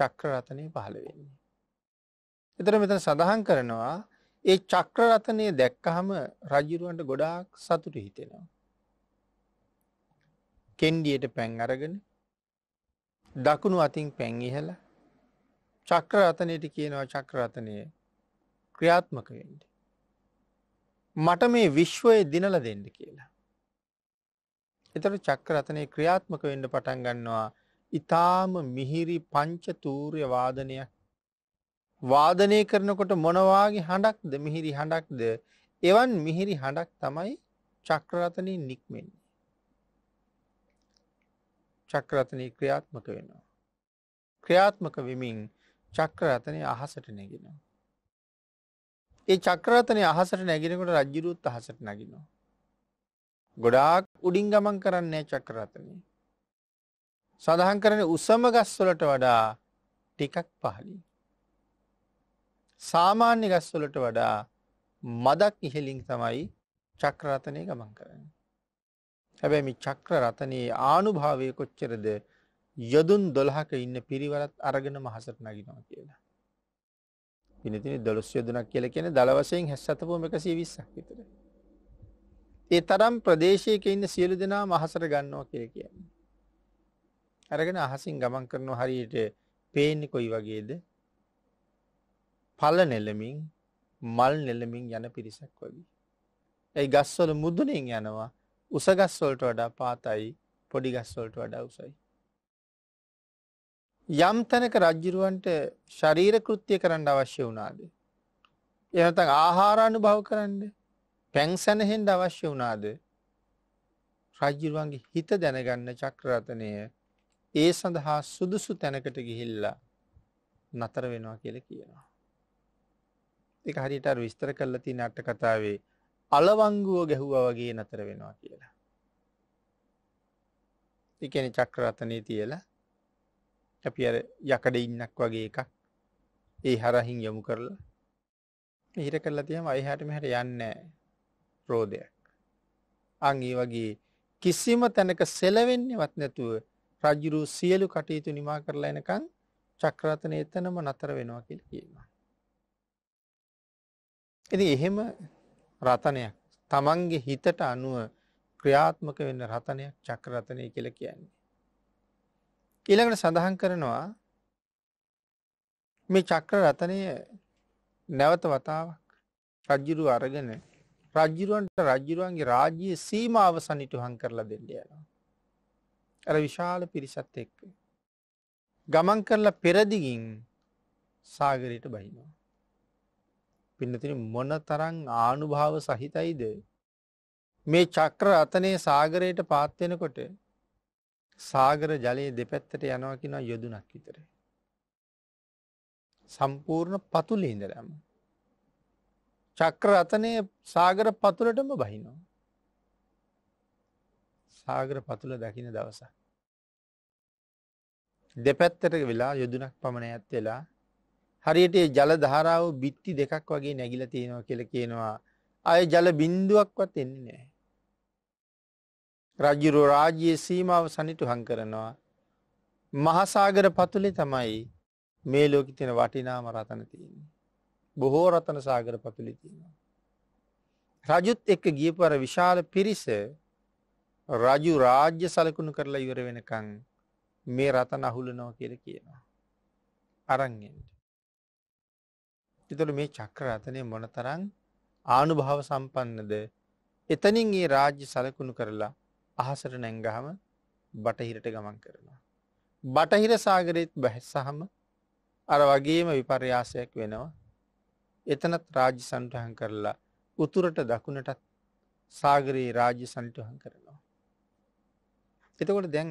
චක්‍රරතනය පහළ වෙන්නේ. එතර මෙතන සඳහන් කරනවා ඒ චක්‍රරතනය දැක්කහම රජිරුවන්ට ගොඩාක් සතුට හිතෙනවා. කෙන්ඩියට පැන් අරගෙන දකුණු අතින් පැංගිහල චක්‍රරතනයට කියනවා චක්‍රරතනය ක්‍රියාත්මක වෙන්ඩ. මට මේ විශ්වය දිනල දෙන්න කියලා. එතට චක්‍රරතනය ක්‍රියාත්මක වෙන්ඩ පටන් ගන්නවා ඉතාම මිහිරි පංචතූරය වාදනයක් වාදනය කරනකොට මොනවාගේ හඬක්ද මිහිරි හඬක්ද එවන් මිහිරි හඬක් තමයි චක්‍රරතනින් නික්මෙන්නේ. චක්‍රරතනී ක්‍රියාත්මක වෙනවා. ක්‍රියාත්මක වෙමින් චක්‍රරතනය අහසට නැගෙනවා. ඒ චක්‍රරතනය අහසට නැගෙනකොට රජ්ජිරුත් අහසට නැගෙනවා. ගොඩාක් උඩින් ගමන් කරන්නේ චක්‍රරතනී සඳහන් කරන උසම ගස්වලට වඩා ටිකක් පහලින්. සාමාන්‍ය ගස්වලට වඩා මදක් ඉහෙලින් තමයි චක්‍රරතනය ගමන් කරන. හැබැයි මේ චක්‍රරතනයේ ආනුභාවය කොච්චරද යොදුන් දොළහක ඉන්න පිරිවරත් අරගෙන මහසට නගිනවා කියලා. පිනතින දොළොස් යොදුනක් කියල කියෙන දළවසයෙන් හැස්සතපුම එකසේ විස්සක් විතර. ඒ තරම් ප්‍රදේශයක ඉන්න සියලු දෙනා මහසර ගන්නවා කියල කියන්නේ. අරගෙන අහසින් ගමන් කරනවා හරියට පේන්නේ කොයි වගේද? පල නෙලමින් මල් නෙලමින් යන පිරිසක් වගේ. ඒ ගස්වල මුදුනින් යනවා උස ගස්වලට වඩා පාතයි පොඩි ගස්වලට වඩා උසයි. යම් තැනක රජ්ජිරුවන්ට ශරීර කෘත්‍ය කරන්න අවශ්‍ය වුණාද. එනතන් ආහාරානු භව කරන්න පැංසැනහෙන්ට අවශ්‍ය වුණාද රජ්ජිරුවන්ගේ හිත දැනගන්න චක්‍රරතනය ඒ සඳහා සුදුසු තැනකට ගිහිල්ලා නතර වෙනවා කියල කියනවා. එක හරිට අර විස්තර කල්ල ති නට්ට කතාවේ අලවංගුව ගැහුව වගේ නතර වෙනවා කියලා. එකන චක්‍රරතනය තියල අපි අර යකඩ ඉන්නක් වගේ එකක් ඒ හරහින් යොමු කරලා හිට කරලා තියම අයිහට මෙහට යන්න ප්‍රෝධයක් අං ඒ වගේ කිසිම තැනක සෙලවෙන්නවත් නැතුව රජුරු සියලු කටයුතු නිමා කරලා එනකන් චක්‍රරතන එතනම නතර වෙනවා කියලා කියනවා. ඉතින් එහෙම රතනයක් තමන්ගේ හිතට අනුව ක්‍රියාත්මක වෙන්න රතනයක් චක්‍රරතනය කියලා කියන්නේ. ඊළඟට සඳහන් කරනවා මේ චක්‍ර රතනය නැවත වතාවක් රජ්ජුරු අරගෙන රජ්ජුරුවන්ට රජ්ජුරුවන්ගේ රාජ්‍යයේ සීමාව සනිටුහන් කරලා දෙන්න යනවා. ඇර විශාල පිරිසත් එක්ක. ගමන් කරලා පෙරදිගින් සාගරයට බහිනවා. පින්නතින මොන තරං ආනුභාව සහිතයිද. මේ චක්‍ර අතනේ සාගරයට පාත්වෙනකොට සාගර ජලයේ දෙපැත්තට යනවකින යොදුනක් විතර. සම්පූර්ණ පතුල ඉඳලම. චක්‍ර අතනේ සාගර පතුලටම බහිනවා. සාගර පතුල දකින දවස. දෙපැත්තට වෙලා යොදුනක් පමණ ඇත් වෙලා හරියට ජල ධාරාව බිත්ති දෙකක් වගේ නැගිල තියෙනවා කියල කියනවා අය ජල බින්දුවක්වත් එන්නේ නෑ. රජුරු රාජයේ සීමාව සනිටු හං කරනවා මහසාගර පතුලේ තමයි මේ ලෝකෙ තියෙන වටිනාම රතන තියෙන්නේ. බොහෝ රතන සාගර පතුලේ තියෙනවා. රජුත් එක්ක ගියපු අර විශාල පිරිස රජු රාජ්‍ය සලකුණු කරලා ඉවර වෙනකං මේ රතන අහුල නෝ කියල කියනවා. අරංගෙන්ට. එතුළ මේ චක්‍ර රතනය මොන තරං ආනුභාව සම්පන්නද එතනින් ඒ රාජ්‍ය සලකුණු කරලා අහසට නැංගහම බටහිරට ගමන් කරනවා. බටහිර සාගරයත් බැහැස්සහම අර වගේම විපර්යාසයක් වෙනවා. එතනත් රාජ්‍ය සන්ටහන් කරලා උතුරට දකුණටත් සාගරයේ රාජ්‍ය සන්ටහන් කරන. එතකොට දැන්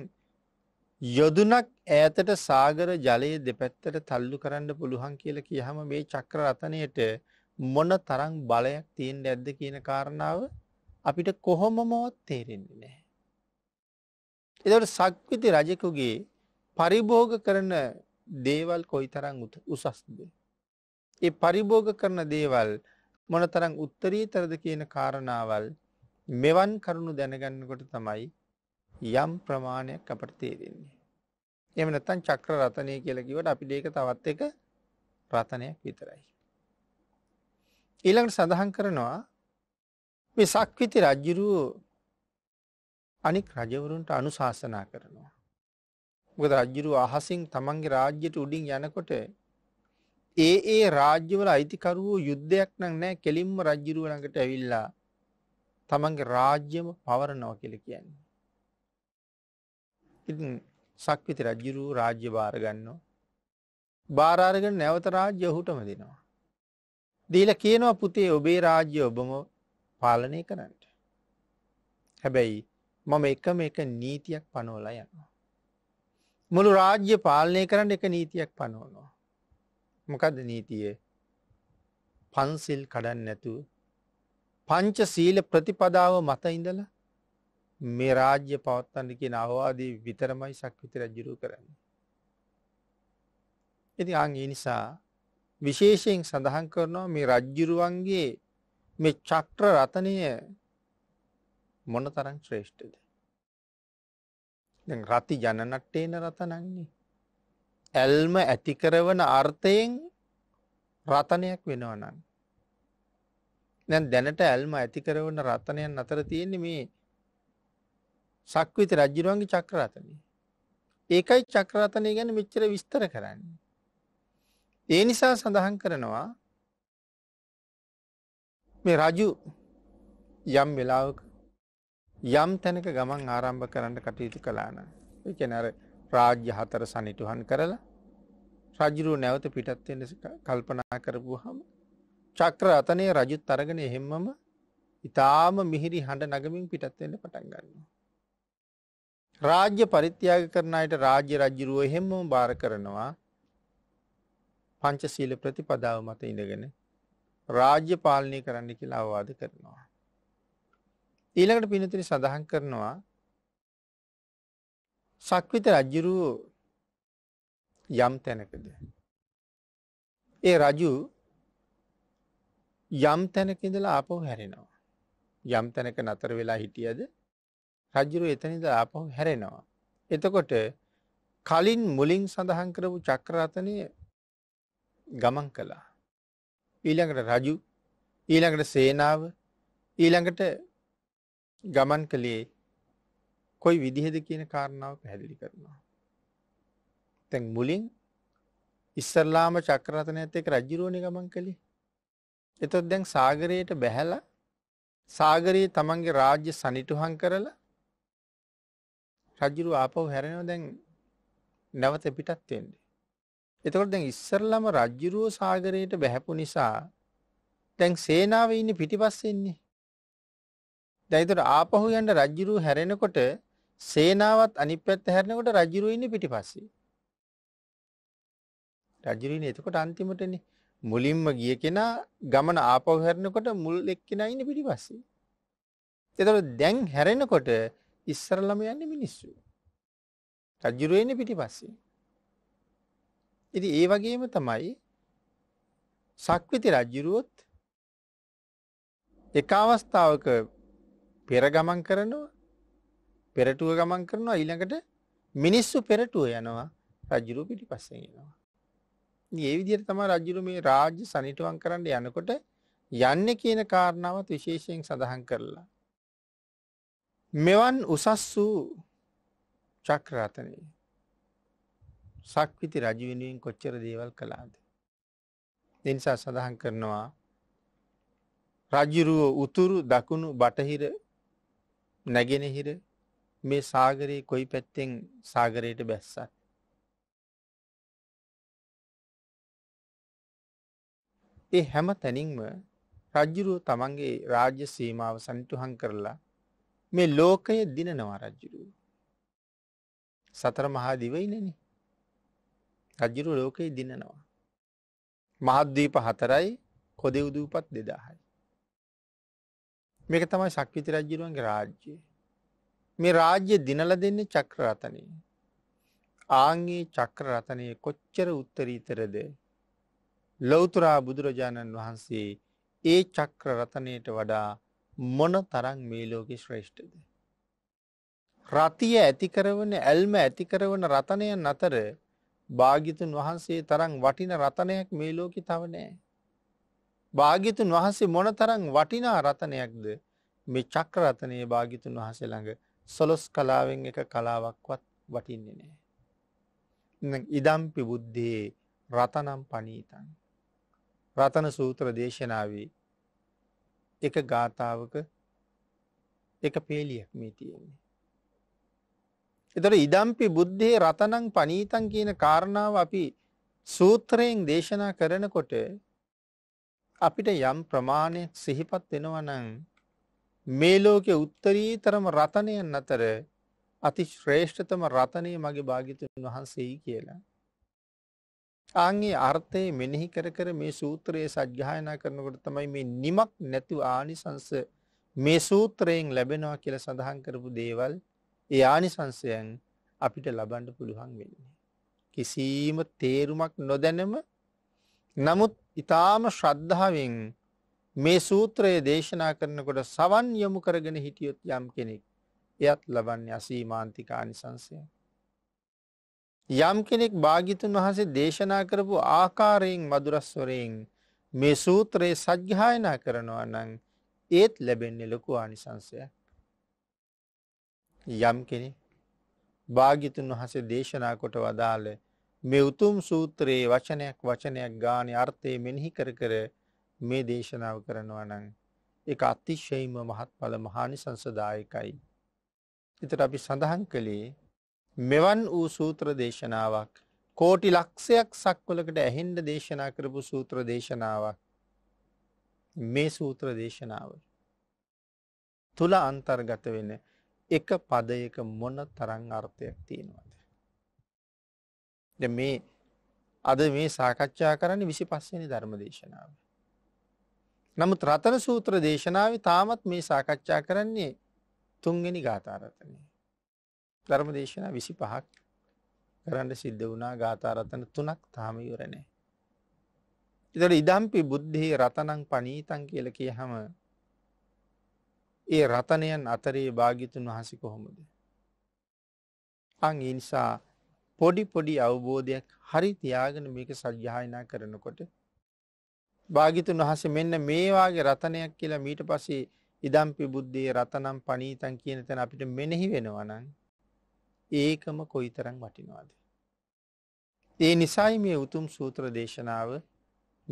යොදුනක් ඈතට සාගර ජලයේ දෙපැත්තට තල්ලු කරන්න පුළුවන් කියල කියහම මේ චක්‍ර රතනයට මොන තරං බලයක් තියෙන් ඇද්ද කියන කාරණාව අපිට කොහොමමොත් තේරෙන්නේ නෑ. එදට සක්විති රජකුගේ පරිභෝග කරන දේවල් කොයි තරං උසස්ද. ඒ පරිභෝග කරන දේවල් මොන තරං උත්තරීතරද කියන කාරණාවල් මෙවන් කරුණු දැනගන්නකොට තමයි යම් ප්‍රමාණයක් අපට තේරෙන්නේ. එම නැත්තන් චක්‍ර රතනය කියලකිවට අපි ඒක තවත් එක රතනයක් විතරයි. ඊළඟට සඳහන් කරනවා මේ සක්විති රජ්ජුරූ අනික් රජවරුන්ට අනුශාසනා කරනවා. ගොද රජ්ජුරු අහසින් තමන්ගේ රාජ්‍යයට උඩින් යනකොට ඒ ඒ රාජ්‍යවල අයිතිකරුවූ යුද්ධයක් නම් නෑ කෙලින්ම රජ්ජිරුව ළඟට ඇවිල්ලා තමන්ගේ රාජ්‍යම පවරනව කියල කියන්නේ. ඉතින් සක්විති රජ්ජුරූ රාජ්‍ය භාරගන්නවා. භාරාරගෙන නැවත රාජ්‍ය ඔහුටම දෙනවා. දීල කියනවා පුතේ ඔබේ රාජ්‍ය ඔබම පාලනය කරන්නට. හැබැයි මම එකම එක නීතියක් පනෝලා යනවා. මුළු රාජ්‍ය පාලනය කරන්න එක නීතියක් පනෝනවා. මොකද නීතිය පන්සිල් කඩන්න නැතු පංච සීල ප්‍රතිපදාව මත ඉඳලා මේ රාජ්‍ය පවත්වන්න කියන අවවාදී විතරමයි සක්විති රජ්ජුරු කරන්න. ඉති අංගේ නිසා විශේෂයෙන් සඳහන් කරනවා මේ රජ්ජුරුවන්ගේ මේ චක්‍ර රතනය මොන තරන් ශ්‍රේෂ්ඨද. රති ජනනට්ටේන රතනන්නේ. ඇල්ම ඇතිකරවන අර්ථයෙන් රතනයක් වෙනවනන්. දැන් දැනට ඇල්ම ඇතිකරවන රතනයන් අතර තියෙන්නේ මේ සක්විත රජ්ජිරුවන්ගේ චක්‍රරතනය. ඒකයි චක්‍රරතනය ගැන මෙච්චර විස්තර කරන්න. ඒ නිසා සඳහන් කරනවා මේ රජු යම් වෙලාවක යම් තැනක ගමන් ආරම්භ කරන්න කටයුතු කලාන. එක නැර රාජ්‍ය හතර සනිටුහන් කරලා රජරුව නැවත පිටත්වෙන කල්පනා කරපු හම චක්‍ර අතනය රජුත් අරගෙන එහෙම්මම ඉතාම මිහිරි හඬ නගමින් පිටත්වෙන්න පටන් ගන්නවා. රාජ්‍ය පරිත්‍යාග කරන අයට රාජ්‍ය රජ්ජුරුව එහෙම්ම භාර කරනවා පංචසීල ප්‍රතිපදාව මත ඉඳගෙන රාජ්‍ය පාලනය කරන්න කියලා අවවාද කරනවා. ඊළඟට පිනතිරි සඳහන් කරනවා සක්විත රජ්ජුරුව යම් තැනකද. ඒ රජු යම් තැනක ඉඳලා අපෝ හැරෙනවා. යම් තැනක නතර වෙලා හිටියද රජුරු එතනිද ආපහු හැරෙනවා. එතකොට කලින් මුලින් සඳහන් කරපු චක්‍රරතනය ගමන් කළා. ඊළඟට රජු ඊළඟට සේනාව ඊළඟට ගමන් කළේ කොයි විදිහෙද කියන කාරණාව පැහැදිලි කරනවා. තැන් මුලින් ඉස්සරලාම චක්‍රරතන ඇත එක රජ්ජිරුවණය ගමන් කළේ. එතොත් දැන් සාගරයට බැහැලා සාගරයේ තමන්ගේ රාජ්‍ය සනිටුහන් කරලා රජුරු ආපහු හැරෙනවා දැන් නැවත පිටත් වෙන්න. එතකොට දැන් ඉස්සරලම රජ්ජුරුව සාගරයට බැහැපු නිසා දැන් සේනාව ඉන්න පිටිපස්සෙන්නේ. දැයිතට ආපහු යන්ට රජ්ජුරුව හැරෙනකොට සේනාවත් අනි පැත්ත හැරෙනකොට රජ්ජුරුව ඉන්න පිටිපස්සේ. රජුරින එතකොට අන්තිමටනේ මුලින්ම ගිය කෙනා ගමන ආපහු හැරෙනකොට මුල් එක්කෙනා ඉන්න පිටිපස්සේ. එතකොට දැන් හැරෙනකොට ඉස්සරලම යන්නේ මිනිස්සු. රජ්ජුරුවන්නේ පිටිපස්සේ. ඉති ඒ වගේම තමයි සක්විති රජ්ජුරුවොත් එක අවස්ථාවක පෙර ගමන් කරනවා පෙරටුව ගමන් කරනවා ඊළඟට මිනිස්සු පෙරටුව යනවා රජ්ජුරුව පිටි පස්සෙන් එනවා. ඒ විදිහට තමයි රජ්ජුරු මේ රාජ්‍ය සනිටුවන් කරන්න යනකොට යන්නේ කියන කාරණාවත් විශේෂයෙන් සඳහන් කරලා මෙවන් උසස් වූ චක්‍රාතනය සක්විති රජවෙනුවෙන් කොච්චර දේවල් කලාද. දෙනිසා සඳහන් කරනවා රජුරුව උතුරු දකුණු බටහිර නැගෙනහිර මේ සාගරයේ කොයි පැත්තෙන් සාගරයට බැස්සත්. ඒ හැම තැනින්ම රජ්ජුරුව තමන්ගේ රාජ්‍ය සීමාව සනිටුහන් කරලා මේ ලෝකය දිනනවා රජ්ජුරුව. සතර මහා දිවයිනන. රජ්ජුරු ලෝකයේ දිනනවා. මහද්දීප හතරයි කොදෙවුදූපත් දෙදාහයි. මේක තමයි ශක්විති රජ්ජිරුවන්ගේ රාජ්‍යය. මේ රාජ්‍ය දිනල දෙන්නේ චක්‍ර රතනය. ආංගේ චක්‍ර රතනය කොච්චර උත්තරීතරද ලොවතුරා බුදුරජාණන් වහන්සේ ඒ චක්‍ර රතනයට වඩා මොන තරන් මේ ලෝකෙ ශ්‍රේෂ්ඨද. රතිය ඇතිකරවන ඇල්ම ඇතිකරවන රතනයන් අතර භාගිතුන් වහන්සේ තරං වටින රතනයක් මේ ලෝකෙ තවනෑ. භාගිතුන් වහන්සේ මොන තරං වටිනා රතනයක්ද මේ චක්‍රරතනය භාගිතුන් වහසේ ළඟ සොලොස් කලාවෙන් එක කලාවක්වත් වටින්නේ නෑ. ඉදම්පි බුද්ධයේ රතනම් පනීතන්. රතන සූත්‍ර දේශනාවේ එක ගාථාවක එක පේලියක් මේ තියෙන්නේ. එතට ඉඩම්පි බුද්ධයේ රතනං පනීතන් කියන කාරණාව අපි සූත්‍රයෙන් දේශනා කරනකොට අපිට යම් ප්‍රමාණයක් සිහිපත් වෙනවනං මේ ලෝකෙ උත්තරීතරම රතනයන් අතර අති ශ්‍රේෂ්ඨතම රතනය මගේ භාගිතුන් වහන්සේයි කියලා. ආන්ගේ අර්ථය මෙනෙහි කර කර මේ සූත්‍රයේ සජ්ඝායනා කරනකොට තමයි මේ නිමක් නැතුව ආනිසංස මේ සූත්‍රයෙන් ලැබෙනවා කියලා සඳහන් කරපු දේවල් ඒ ආනිසංසයන් අපිට ලබන්න පුළුවන් වෙන්නේ. කිසිම තේරුමක් නොදැනම නමුත් ඊටාම ශ්‍රද්ධාවෙන් මේ සූත්‍රයේ දේශනා කරනකොට සවන් යොමු කරගෙන හිටියොත් යම් කෙනෙක් එයත් ලබන්නේ අසීමාන්තික ආනිසංසයන්. යම් කෙනෙක් භාගිතුන් වහසේ දේශනා කරපු ආකාරයෙන් මදුරස්වරයෙන් මේ සූත්‍රයේ සජ්්‍යායනා කරනවා නං ඒත් ලැබෙන්නේ ලොකු ආනිසංසයක්. යම් කෙනෙ භාගිතුන් වහසේ දේශනා කොට වදාළ මේ උතුම් සූත්‍රයේ වචනයක් වචනයක් ගාන අර්ථය මෙනෙහි කර කර මේ දේශනාව කරනවා නං එක අතිශ්‍යයිම මහත් පල මහානි සංසදායකයි. එතට අපි සඳහන් කළේ මෙවන් වූ සූත්‍ර දේශනාවක් කෝටි ලක්ෂයක් සක්වලකට ඇහෙන්ඩ දේශනා කරපු සූත්‍ර දේශනාවක් මේ සූත්‍ර දේශනාව තුළ අන්තර්ගත වෙන එක පදයක මොන තරං අර්ථයක් තියෙනවද. ද මේ අද මේ සාකච්ඡා කරන්න විසි පස්සනි ධර්ම දේශනාව. නමුත් රතර සූත්‍ර දේශනාව තාමත් මේ සාකච්ඡා කරන්නේ තුන්ගනි ගාථාරතනය. ධර්ම දේශනා විසි පහක් කරන්න සිද්ධ වුණා ගාතාරතන තුනක් තාම යුරණෑ. ඉතට ඉදම්පි බුද්ධහි රතනං පනීතන් කියල කිය හම ඒ රතනයන් අතරේ භාගිතුන් වහසි කොහොමද. අං ඉනිසා පොඩි පොඩි අවබෝධයක් හරි තියාගෙන මේක සජ්්‍යායනා කරනකොට. භාගිතුන් වහස මෙන්න මේවාගේ රතනයක් කියලා මීට පසේ ඉදම්පි බුද්ධේ රතනම් පනීතන් කියන තැන අපිට මෙනෙහි වෙනවනන් ඒකම කොයිතරං වටිනවාද. ඒ නිසායි මේ උතුම් සූත්‍ර දේශනාව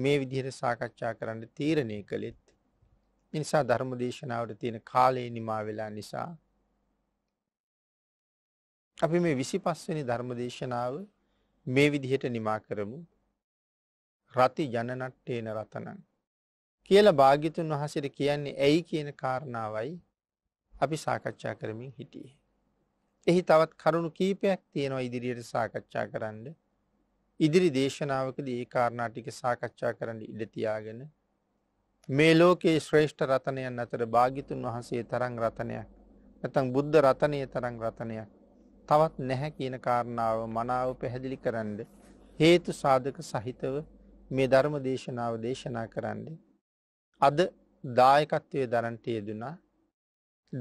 මේ විදිහට සාකච්ඡා කරන්න තීරණය කළෙත් නිසා ධර්ම දේශනාවට තියෙන කාලයේ නිමා වෙලා නිසා අපි මේ විසි පස්වනි ධර්ම දේශනාව මේ විදිහට නිමා කරමු රති ජනනට්ටේන රතනන්. කියල භාගිතුන් වහසට කියන්නේ ඇයි කියන කාරණාවයි අපි සාකච්ඡා කරමින් හිටියේ. එහි තවත් කරුණු කීපයක් තියෙනවා ඉදිරියට සාකච්ඡා කරන්න. ඉදිරි දේශනාවකදී ඒ කාරණා ටික සාකච්ඡා කරන්න ඉඩ තියාගෙන මේ ලෝකයේ ශ්‍රේෂ්ඨ රතනයන් අතර භාග්‍යතුන් වහන්සේ තරම් රතනයක් නැත්නම් බුද්ධ රතනයේ තරම් රතනයක් තවත් නැහැ කියන කාරණාව මනාව පැහැදිලි කරන්න හේතු සාධක සහිතව මේ ධර්ම දේශනාව දේශනා කරන්න අද දායකත්වයේ දරන්ට යෙදුනා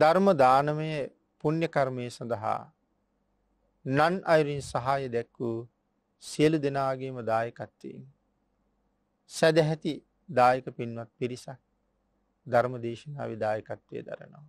ධර්ම දානමය පුණ්‍ය කර්මය සඳහා නන් අයුරින් සහාය දැක්වූ සියලු දෙනාගේම දායකත්වයෙන්. සැදැහැති දායක පින්වත් පිරිසක් ධර්ම දේශනා විදායකත්වය දරනවා.